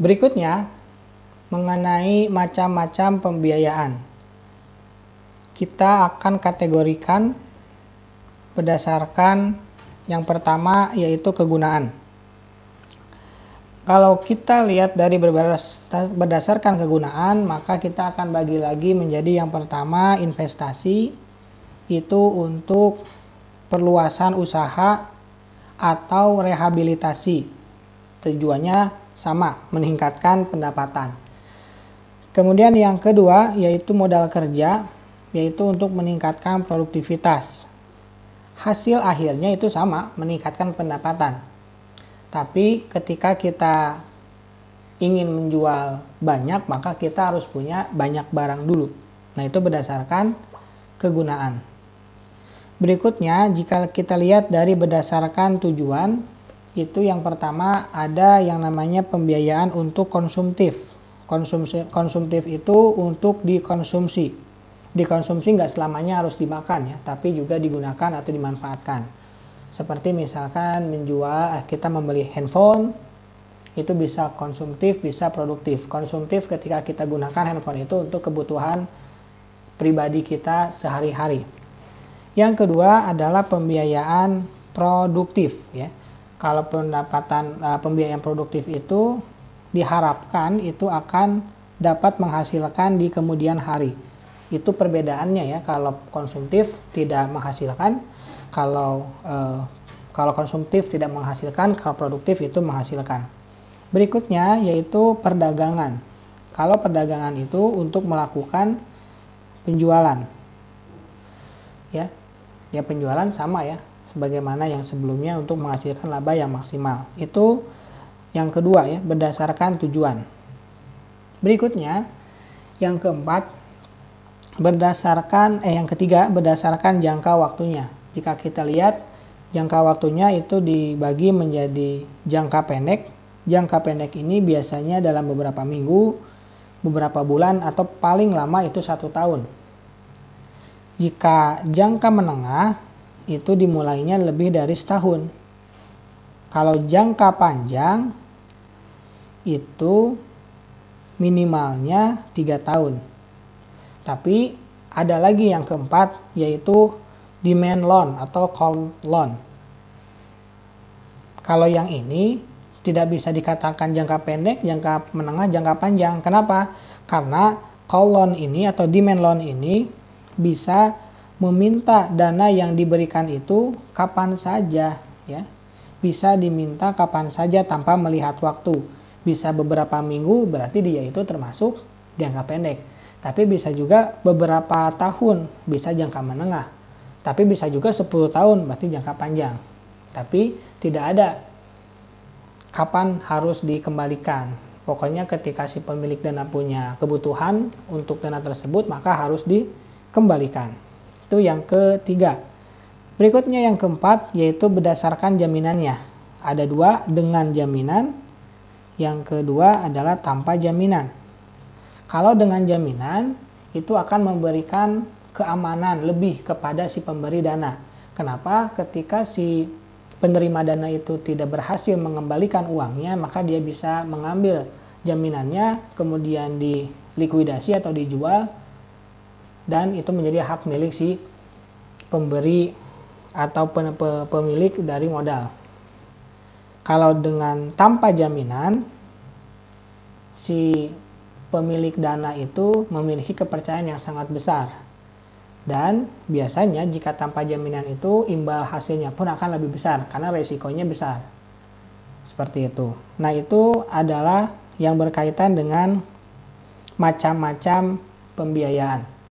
Berikutnya, mengenai macam-macam pembiayaan. Kita akan kategorikan berdasarkan yang pertama yaitu kegunaan. Kalau kita lihat dari berdasarkan kegunaan, maka kita akan bagi lagi menjadi yang pertama investasi itu untuk perluasan usaha atau rehabilitasi. Tujuannya sama meningkatkan pendapatan. Kemudian yang kedua yaitu modal kerja yaitu untuk meningkatkan produktivitas. Hasil akhirnya itu sama meningkatkan pendapatan. Tapi ketika kita ingin menjual banyak maka kita harus punya banyak barang dulu. Nah, itu berdasarkan kegunaan. Berikutnya, jika kita lihat dari berdasarkan tujuan, itu yang pertama ada yang namanya pembiayaan untuk konsumtif. Konsumsi, konsumtif itu untuk dikonsumsi. Dikonsumsi nggak selamanya harus dimakan ya, tapi juga digunakan atau dimanfaatkan. Seperti misalkan menjual, eh, kita membeli handphone, itu bisa konsumtif, bisa produktif. Konsumtif ketika kita gunakan handphone itu untuk kebutuhan pribadi kita sehari-hari. Yang kedua adalah pembiayaan produktif ya kalau pendapatan uh, pembiayaan produktif itu diharapkan itu akan dapat menghasilkan di kemudian hari. Itu perbedaannya ya kalau konsumtif tidak menghasilkan, kalau uh, kalau konsumtif tidak menghasilkan, kalau produktif itu menghasilkan. Berikutnya yaitu perdagangan. Kalau perdagangan itu untuk melakukan penjualan. Ya. Ya penjualan sama ya, sebagaimana yang sebelumnya untuk menghasilkan laba yang maksimal. Itu yang kedua ya, berdasarkan tujuan. Berikutnya, yang keempat berdasarkan eh yang ketiga berdasarkan jangka waktunya. Jika kita lihat jangka waktunya itu dibagi menjadi jangka pendek. Jangka pendek ini biasanya dalam beberapa minggu, beberapa bulan atau paling lama itu satu tahun. Jika jangka menengah itu dimulainya lebih dari setahun. Kalau jangka panjang itu minimalnya tiga tahun. Tapi ada lagi yang keempat yaitu demand loan atau call loan. Kalau yang ini tidak bisa dikatakan jangka pendek, jangka menengah, jangka panjang. Kenapa? Karena call loan ini atau demand loan ini bisa meminta dana yang diberikan itu kapan saja ya. Bisa diminta kapan saja tanpa melihat waktu. Bisa beberapa minggu berarti dia itu termasuk jangka pendek. Tapi bisa juga beberapa tahun, bisa jangka menengah. Tapi bisa juga 10 tahun berarti jangka panjang. Tapi tidak ada kapan harus dikembalikan. Pokoknya ketika si pemilik dana punya kebutuhan untuk dana tersebut maka harus dikembalikan. Itu yang ketiga. Berikutnya yang keempat yaitu berdasarkan jaminannya. Ada dua dengan jaminan, yang kedua adalah tanpa jaminan. Kalau dengan jaminan itu akan memberikan keamanan lebih kepada si pemberi dana. Kenapa? Ketika si penerima dana itu tidak berhasil mengembalikan uangnya, maka dia bisa mengambil jaminannya kemudian dilikuidasi atau dijual dan itu menjadi hak milik si pemberi atau pemilik dari modal. Kalau dengan tanpa jaminan si pemilik dana itu memiliki kepercayaan yang sangat besar. Dan biasanya jika tanpa jaminan itu imbal hasilnya pun akan lebih besar karena resikonya besar. Seperti itu. Nah, itu adalah yang berkaitan dengan macam-macam pembiayaan.